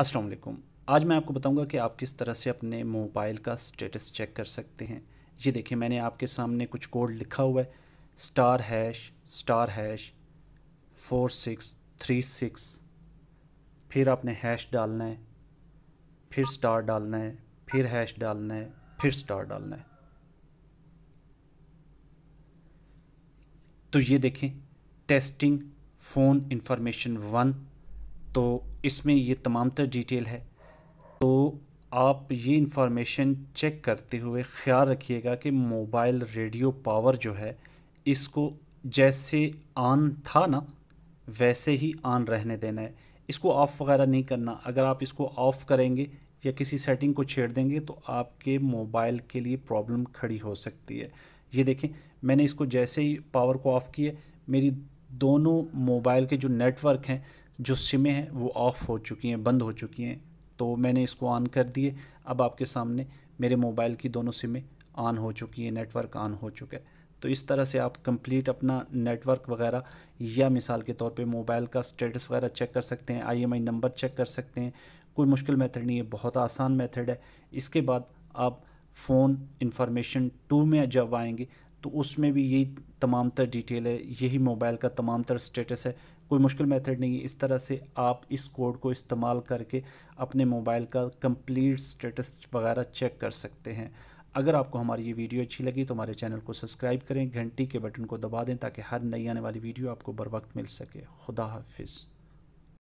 असलकुम आज मैं आपको बताऊंगा कि आप किस तरह से अपने मोबाइल का स्टेटस चेक कर सकते हैं ये देखिए मैंने आपके सामने कुछ कोड लिखा हुआ है star hash star hash four six three six फिर आपने हैश डालना है फिर स्टार डालना है फिर हैश डालना है फिर स्टार डालना है तो ये देखें टेस्टिंग फ़ोन इन्फॉर्मेशन वन तो इसमें ये तमाम तर डिटेल है तो आप ये इंफॉर्मेशन चेक करते हुए ख्याल रखिएगा कि मोबाइल रेडियो पावर जो है इसको जैसे ऑन था ना वैसे ही ऑन रहने देना है इसको ऑफ़ वगैरह नहीं करना अगर आप इसको ऑफ़ करेंगे या किसी सेटिंग को छेड़ देंगे तो आपके मोबाइल के लिए प्रॉब्लम खड़ी हो सकती है ये देखें मैंने इसको जैसे ही पावर को ऑफ़ किया मेरी दोनों मोबाइल के जो नेटवर्क हैं जो सिमें हैं वो ऑफ़ हो चुकी हैं बंद हो चुकी हैं तो मैंने इसको ऑन कर दिए अब आपके सामने मेरे मोबाइल की दोनों सिमें ऑन हो चुकी हैं नेटवर्क ऑन हो चुका है तो इस तरह से आप कंप्लीट अपना नेटवर्क वगैरह या मिसाल के तौर पे मोबाइल का स्टेटस वगैरह चेक कर सकते हैं आईएमआई नंबर चेक कर सकते हैं कोई मुश्किल मेथड नहीं है बहुत आसान मेथड है इसके बाद आप फ़ोन इन्फॉर्मेशन टू में जब आएंगे तो उसमें भी यही तमाम तर डिटेल है यही मोबाइल का तमाम तर स्टेटस है कोई मुश्किल मेथड नहीं है इस तरह से आप इस कोड को इस्तेमाल करके अपने मोबाइल का कंप्लीट स्टेटस वगैरह चेक कर सकते हैं अगर आपको हमारी ये वीडियो अच्छी लगी तो हमारे चैनल को सब्सक्राइब करें घंटी के बटन को दबा दें ताकि हर नई आने वाली वीडियो आपको बर वक्त मिल सके खुदा हाफिज़